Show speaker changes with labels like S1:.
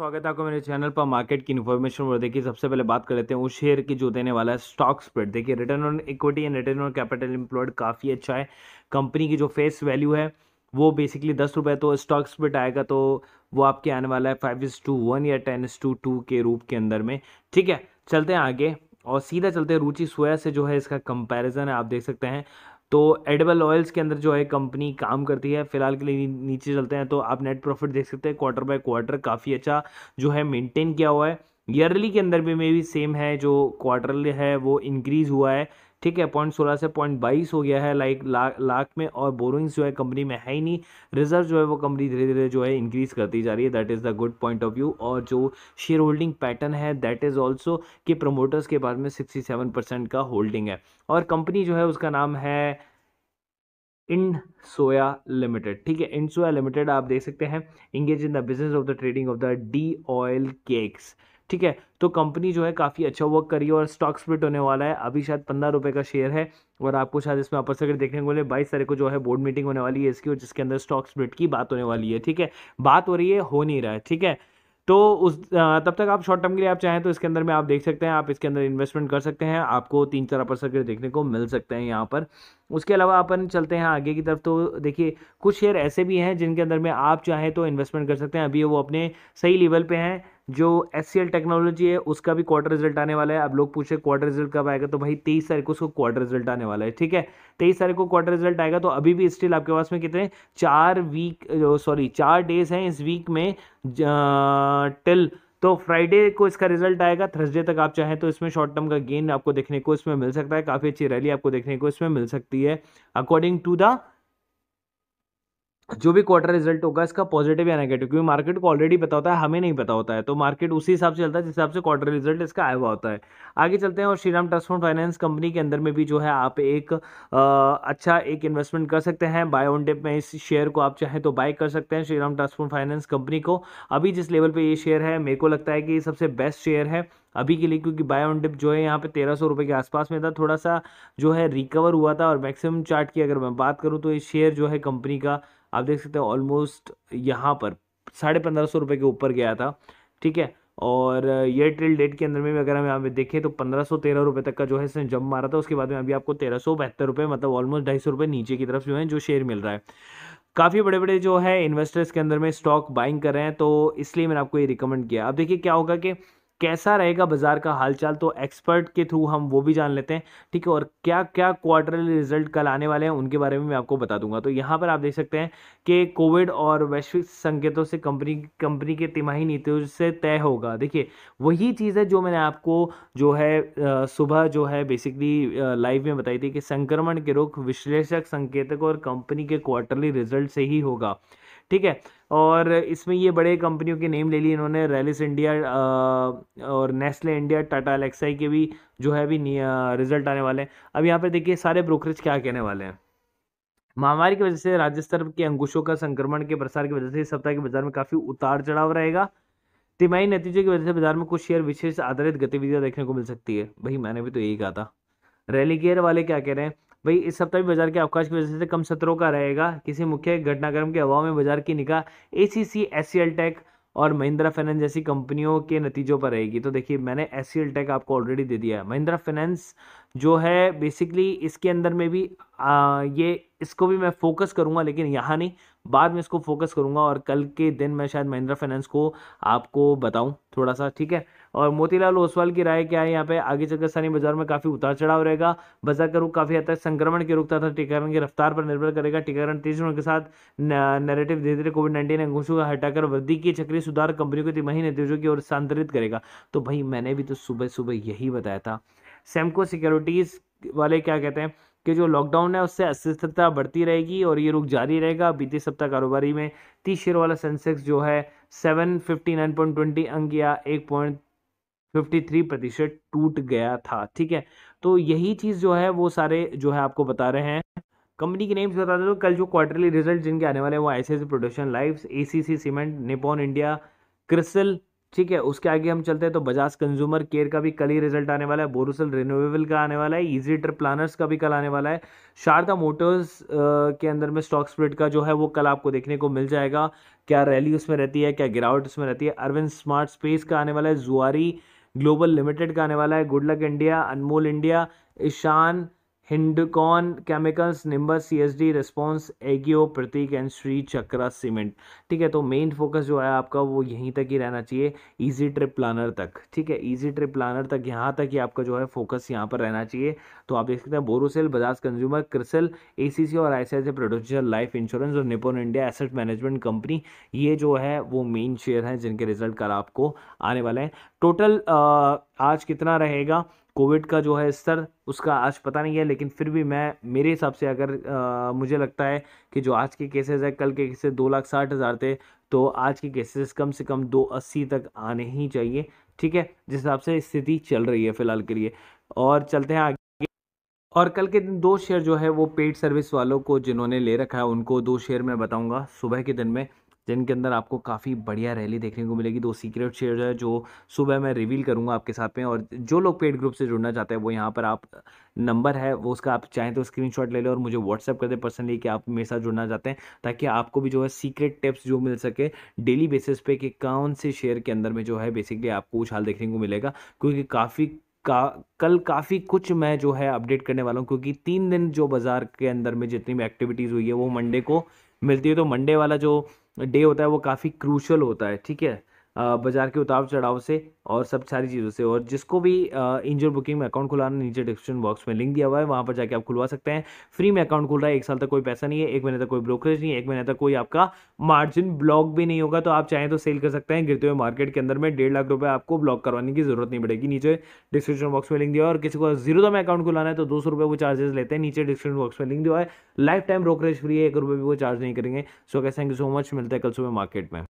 S1: स्वागत है आपको मेरे चैनल पर मार्केट की इन्फॉर्मेशन और देखिए सबसे पहले बात कर लेते हैं उस शेयर की जो देने वाला है स्टॉक स्प्रेड देखिए return on equity and return on capital employed काफ़ी अच्छा है कंपनी की जो फेस वैल्यू है वो बेसिकली दस रुपये तो स्टॉक स्प्रिट आएगा तो वो आपके आने वाला है फाइव इज टू वन या टेन इज टू टू के रूप के अंदर में ठीक है चलते हैं आगे और सीधा चलते हैं रुचि सोया से जो है इसका कंपैरिजन है आप देख सकते हैं तो एडेबल ऑयल्स के अंदर जो है कंपनी काम करती है फिलहाल के लिए नीचे चलते हैं तो आप नेट प्रॉफिट देख सकते हैं क्वार्टर बाय क्वार्टर काफ़ी अच्छा जो है मेंटेन किया हुआ है ईयरली के अंदर भी मे भी सेम है जो क्वार्टरली है वो इंक्रीज़ हुआ है ठीक है पॉइंट सोलह से पॉइंट बाईस हो गया है लाइक लाख लाख में और बोरोइंग्स जो है कंपनी में है ही नहीं रिजर्व जो है वो कंपनी धीरे धीरे जो है इंक्रीज़ करती जा रही है that is the good point of view और जो शेयर होल्डिंग पैटर्न है दैट इज़ ऑल्सो कि प्रमोटर्स के बारे में सिक्सटी सेवन परसेंट का होल्डिंग है और कंपनी जो है उसका नाम है इंड सोया लिमिटेड ठीक है इंड सोया लिमिटेड आप देख सकते हैं engaged in the business of the trading of the de oil cakes ठीक है तो कंपनी जो है काफ़ी अच्छा वर्क करी है और स्टॉक स्प्लिट होने वाला है अभी शायद पंद्रह रुपये का शेयर है और आपको शायद इसमें अपर सेक्रेट देखने को मिले बाईस तारीख को जो है बोर्ड मीटिंग होने वाली है इसकी और जिसके अंदर स्टॉक स्प्लिट की बात होने वाली है ठीक है बात हो रही है हो नहीं रहा है ठीक है तो उस तब तक आप शॉर्ट टर्म के लिए आप चाहें तो इसके अंदर में आप देख सकते हैं आप इसके अंदर इन्वेस्टमेंट कर सकते हैं आपको तीन चार अपर सर्किट देखने को मिल सकते हैं यहाँ पर उसके अलावा अपन चलते हैं आगे की तरफ तो देखिए कुछ शेयर ऐसे भी हैं जिनके अंदर में आप चाहें तो इन्वेस्टमेंट कर सकते हैं अभी वो अपने सही लेवल पे हैं जो एस टेक्नोलॉजी है उसका भी क्वार्टर रिजल्ट आने वाला है अब लोग पूछे क्वार्टर रिजल्ट कब आएगा तो भाई तेईस तारीख को उसको क्वार्टर रिजल्ट आने वाला है ठीक है तेईस तारीख को क्वार्टर रिजल्ट आएगा तो अभी भी स्टिल आपके पास में कितने चार वीक सॉरी चार डेज हैं इस वीक में टिल तो फ्राइडे को इसका रिजल्ट आएगा थर्सडे तक आप चाहें तो इसमें शॉर्ट टर्म का गेन आपको देखने को इसमें मिल सकता है काफ़ी अच्छी रैली आपको देखने को इसमें मिल सकती है अकॉर्डिंग टू द जो भी क्वार्टर रिजल्ट होगा इसका पॉजिटिव या नेगेटिव क्योंकि मार्केट को ऑलरेडी पता होता है हमें नहीं पता होता है तो मार्केट उसी हिसाब से चलता है जिस हिसाब से क्वार्टर रिजल्ट इसका आया हुआ होता है आगे चलते हैं और Shriram trust fund finance company के अंदर में भी जो है आप एक आ, अच्छा एक इन्वेस्टमेंट कर सकते हैं बाय ऑन डेप में इस शेयर को आप चाहें तो बाय कर सकते हैं Shriram trust fund finance company को अभी जिस लेवल पर ये शेयर है मेरे को लगता है कि ये सबसे बेस्ट शेयर है अभी के लिए क्योंकि बाय ऑन डिप जो है यहाँ पे तेरह सौ रुपये के आसपास में था थोड़ा सा जो है रिकवर हुआ था और मैक्सिमम चार्ट की अगर मैं बात करूँ तो ये शेयर जो है कंपनी का आप देख सकते हैं ऑलमोस्ट यहाँ पर साढ़े पंद्रह सौ रुपये के ऊपर गया था ठीक है और ये ट्रेल डेट के अंदर में भी अगर हम यहाँ पे देखें तो पंद्रह सौ तेरह रुपये तक का जो है इसने जम मारा था उसके बाद में अभी आपको तेरह सौ बहत्तर रुपये मतलब ऑलमोस्ट ढाई सौ रुपये नीचे की तरफ जो है जो शेयर मिल रहा है काफ़ी बड़े बड़े जो है इन्वेस्टर्स के अंदर में स्टॉक बाइंग कर रहे हैं तो इसलिए मैंने आपको ये रिकमेंड किया अब देखिए क्या होगा कि कैसा रहेगा बाजार का हालचाल तो एक्सपर्ट के थ्रू हम वो भी जान लेते हैं ठीक है और क्या क्या क्वार्टरली रिजल्ट कल आने वाले हैं उनके बारे में मैं आपको बता दूंगा तो यहाँ पर आप देख सकते हैं कि कोविड और वैश्विक संकेतों से कंपनी कंपनी के तिमाही नीतियों से तय होगा देखिए वही चीज़ है जो मैंने आपको जो है सुबह जो है बेसिकली लाइव में बताई थी कि संक्रमण के रुख विश्लेषक संकेतक और कंपनी के क्वार्टरली रिजल्ट से ही होगा ठीक है और इसमें ये बड़े कंपनियों के नेम ले लिए इन्होंने रेलिस इंडिया और नेस्ले इंडिया टाटा एलेक्साई के भी जो है अभी रिजल्ट आने वाले हैं अब यहाँ पर देखिए सारे ब्रोकरेज क्या कहने वाले हैं महामारी की वजह से राज्य स्तर के अंकुशों का संक्रमण के प्रसार की वजह से इस सप्ताह के बाजार में काफ़ी उतार चढ़ाव रहेगा तिमाही नतीजों की वजह से बाजार में कुछ शेयर विशेष आधारित गतिविधियां देखने को मिल सकती है भाई मैंने भी तो यही कहा था रैली गेयर वाले क्या कह रहे हैं भाई इस सप्ताह भी बाजार के अवकाश की वजह से कम सत्रों का रहेगा किसी मुख्य घटनाक्रम के अभाव में बाजार की निगाह A C C S C L tech और महिंद्रा फाइनेंस जैसी कंपनियों के नतीजों पर रहेगी तो देखिए मैंने एस सी एल टेक आपको ऑलरेडी दे दिया है महिंद्रा फाइनेंस जो है बेसिकली इसके अंदर में भी आ, ये इसको भी मैं फोकस करूंगा लेकिन यहाँ नहीं बाद में इसको फोकस करूंगा और कल के दिन मैं शायद महिंद्रा फाइनेंस को आपको बताऊँ थोड़ा सा ठीक है और मोतीलाल ओसवाल की राय क्या है यहाँ पे आगे चलकर स्थानीय बाजार में काफ़ी उतार चढ़ाव रहेगा बाजार का रुख काफ़ी हद तक संक्रमण के रुकता था टीकाकरण की रफ्तार पर निर्भर करेगा टीकाकरण तेज होने के साथ नेरेटिव धीरे धीरे कोविड नाइन्टीन अंगूसों का हटाकर वृद्धि की चक्रीय सुधार कंपनियों के तिमाही नतीजों की ओर स्थानांतरित करेगा तो भाई मैंने भी तो सुबह सुबह यही बताया था सेमको सिक्योरिटीज़ वाले क्या कहते हैं कि जो लॉकडाउन है उससे अस्थिरता बढ़ती रहेगी और ये रुख जारी रहेगा बीते सप्ताह कारोबारी में तीस शेयर वाला सेंसेक्स जो है seven fifty nine point twenty अंक या एक पॉइंट फिफ्टी थ्री प्रतिशत टूट गया था ठीक है तो यही चीज़ जो है वो सारे जो है आपको बता रहे हैं कंपनी के नेम्स बता दें तो कल जो क्वार्टरली रिजल्ट जिनके आने वाले हैं वो I C production life A C C cement Nippon India CRISIL ठीक है उसके आगे हम चलते हैं तो बजाज कंज्यूमर केयर का भी कल ही रिजल्ट आने वाला है बोरोसल रिन्यूएबल का आने वाला है इजी ट्रिप प्लानर्स का भी कल आने वाला है शारदा मोटर्स के अंदर में स्टॉक स्प्रिट का जो है वो कल आपको देखने को मिल जाएगा क्या रैली उसमें रहती है क्या गिरावट उसमें रहती है अरविंद स्मार्ट स्पेस का आने वाला है जुआरी ग्लोबल लिमिटेड का आने वाला है good luck India Anmol India Ishan Hindcon chemicals Nimbus C S D response एगियो प्रतीक एंड श्री चक्रा सीमेंट ठीक है तो मेन फोकस जो है आपका वो यहीं तक ही रहना चाहिए ईजी ट्रिप प्लानर तक ठीक है ईजी ट्रिप प्लानर तक यहाँ तक ही आपका जो है फोकस यहाँ पर रहना चाहिए तो आप देख सकते हैं Borosil Bajaj consumer CRISIL A C C और I C producer life insurance और Nippon India asset management company ये जो है वो मेन शेयर हैं जिनके रिजल्ट कल आपको आने वाले हैं टोटल आज कितना रहेगा कोविड का जो है स्तर उसका आज पता नहीं है लेकिन फिर भी मैं मेरे हिसाब से अगर आ, मुझे लगता है कि जो आज के केसेस है कल के केसेस दो लाख साठ हज़ार थे तो आज के केसेस कम से कम दो अस्सी तक आने ही चाहिए ठीक है जिस हिसाब से स्थिति चल रही है फिलहाल के लिए और चलते हैं आगे और कल के दिन दो शेयर जो है वो पेड सर्विस वालों को जिन्होंने ले रखा है उनको दो शेयर मैं बताऊँगा सुबह के दिन में जिनके अंदर आपको काफ़ी बढ़िया रैली देखने को मिलेगी दो सीक्रेट शेयर है जो सुबह मैं रिवील करूँगा आपके साथ में और जो लोग पेड ग्रुप से जुड़ना चाहते हैं वो यहाँ पर आप नंबर है वो उसका आप चाहें तो स्क्रीन ले लें और मुझे व्हाट्सअप कर दें पर्सनली कि आप मेरे साथ जुड़ना चाहते हैं ताकि आपको भी जो है सीक्रेट टिप्स जो मिल सके डेली बेसिस पे कि कौन से शेयर के अंदर में जो है बेसिकली आपको उछाल देखने को मिलेगा क्योंकि काफ़ी का कल काफ़ी कुछ मैं जो है अपडेट करने वाला हूँ क्योंकि तीन दिन जो बाज़ार के अंदर में जितनी भी एक्टिविटीज़ हुई है वो मंडे को मिलती है तो मंडे वाला जो डे होता है वो काफ़ी क्रूशल होता है ठीक है बाजार के उतार चढ़ाव से और सब सारी चीज़ों से और जिसको भी इंजोर बुकिंग में अकाउंट खुलाना नीचे डिस्क्रिप्शन बॉक्स में लिंक दिया हुआ है वहाँ पर जाके आप खुलवा सकते हैं फ्री में अकाउंट खुल रहा है एक साल तक कोई पैसा नहीं है एक महीने तक कोई ब्रोकरेज नहीं है एक महीने तक कोई आपका मार्जिन ब्लॉक भी नहीं होगा तो आप चाहें तो सेल कर सकते हैं गिरते हुए मार्केट के अंदर में डेढ़ लाख रुपये आपको ब्लॉक करवाने की जरूरत नहीं पड़ेगी नीचे डिस्क्रिप्शन बॉक्स में लिंक दिया और किसी को जीरो में अकाउंट खुलाना है तो दो सौ वो चार्जेस लेते हैं नीचे डिस्क्रिप्शन बॉक्स में लिंक दिया है लाइफ टाइम ब्रोकरेज फ्री है एक रुपये भी वो चार्ज नहीं करेंगे सो कैसे थैंक यू सो मच मिलते हैं कल सुबह मार्केट में